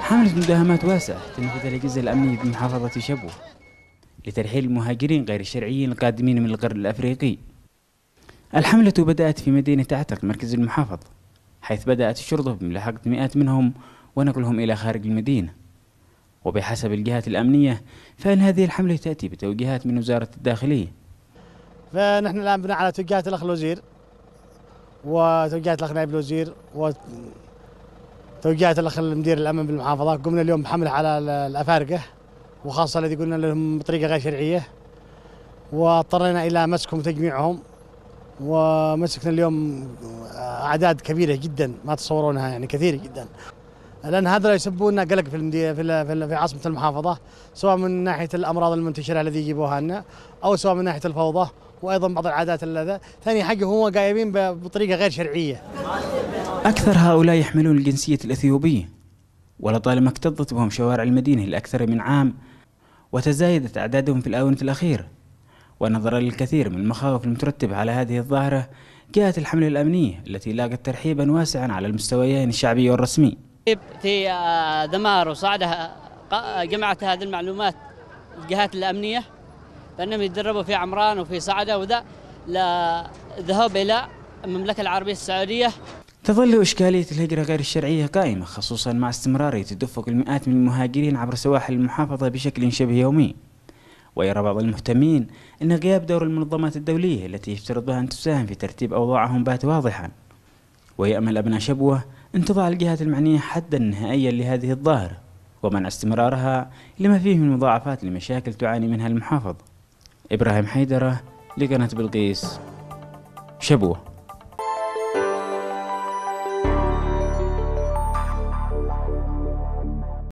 حملة مداهمات واسعة تنفذها الأجهزة الأمنية بمحافظة شبوة لترحيل المهاجرين غير الشرعيين القادمين من القرن الأفريقي الحملة بدأت في مدينة عتق مركز المحافظة حيث بدأت الشرطة بملاحقة مئات منهم ونقلهم إلى خارج المدينة وبحسب الجهات الأمنية فإن هذه الحملة تأتي بتوجيهات من وزارة الداخلية فنحن الآن بناء على توجيهات الأخ الوزير وتوجيهات الأخ نائب الوزير و... توجيهات الاخ المدير الامن بالمحافظه قمنا اليوم بحمله على الافارقه وخاصه الذي قلنا لهم بطريقه غير شرعيه واضطرينا الى مسكهم وتجميعهم ومسكنا اليوم اعداد كبيره جدا ما تصورونها يعني كثيره جدا لان هذا يسبون لنا قلق في المدي... في, في عاصمه المحافظه سواء من ناحيه الامراض المنتشره الذي يجيبوها لنا او سواء من ناحيه الفوضى وايضا بعض العادات ثاني حاجه هم قايمين بطريقه غير شرعيه أكثر هؤلاء يحملون الجنسية الأثيوبية ولطالما اكتظت بهم شوارع المدينة لأكثر من عام وتزايدت أعدادهم في الآونة الأخيرة ونظرا للكثير من المخاوف المترتبة على هذه الظاهرة جاءت الحملة الأمنية التي لاقت ترحيبا واسعا على المستويين الشعبي والرسمي في دمار وصعدة جمعت هذه المعلومات الجهات الأمنية بأنهم يتدربوا في عمران وفي صعدة وذا لذهب إلى المملكة العربية السعودية تظل إشكالية الهجرة غير الشرعية قائمة خصوصا مع استمرار تدفق المئات من المهاجرين عبر سواحل المحافظة بشكل شبه يومي ويرى بعض المهتمين أن غياب دور المنظمات الدولية التي يفترض بها أن تساهم في ترتيب أوضاعهم بات واضحا ويأمل أبناء شبوة أن تضع الجهات المعنية حدا نهائيا لهذه الظاهرة ومنع استمرارها لما فيه من مضاعفات لمشاكل تعاني منها المحافظة إبراهيم حيدرة لقناة بلقيس شبوه